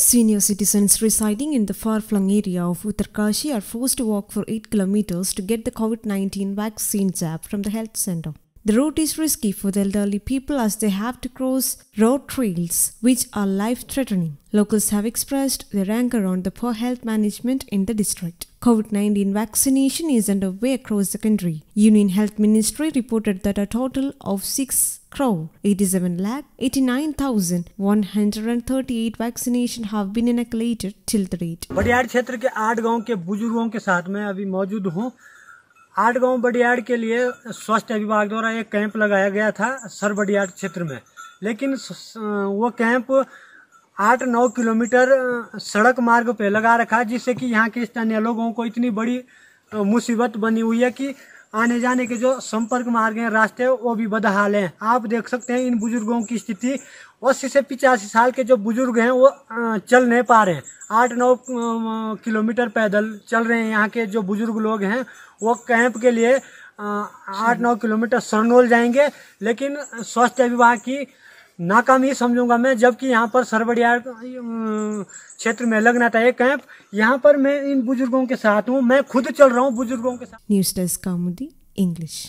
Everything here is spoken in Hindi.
Senior citizens residing in the far-flung area of Uttarkashi are forced to walk for 8 kilometers to get the COVID-19 vaccine jab from the health center. The route is risky for the elderly people as they have to cross road trails which are life-threatening. Locals have expressed their anger on the poor health management in the district. COVID-19 vaccination is underway across the country. Union Health Ministry reported that a total of 6 crore 87 lakh 89,138 vaccination have been inoculated till the date. आठ गांव बडियाड के लिए स्वास्थ्य विभाग द्वारा एक कैंप लगाया गया था सर बडियाड क्षेत्र में लेकिन वो कैंप आठ नौ किलोमीटर सड़क मार्ग पे लगा रखा जिससे कि यहाँ के स्थानीय लोगों को इतनी बड़ी मुसीबत बनी हुई है कि आने जाने के जो संपर्क मार्ग हैं रास्ते वो भी बदहाल हैं आप देख सकते हैं इन बुजुर्गों की स्थिति अस्सी से पिचासी साल के जो बुजुर्ग हैं वो चल नहीं पा रहे हैं आठ नौ किलोमीटर पैदल चल रहे हैं यहाँ के जो बुजुर्ग लोग हैं वो कैंप के लिए आठ नौ किलोमीटर सरनोल जाएंगे लेकिन स्वास्थ्य विभाग की नाकाम समझूंगा मैं जबकि यहाँ पर सरबड़ियार क्षेत्र में लगना था ये कैंप यहाँ पर मैं इन बुजुर्गों के साथ हूँ मैं खुद चल रहा हूँ बुजुर्गों के साथ न्यूज डेस्क कामुदी इंग्लिश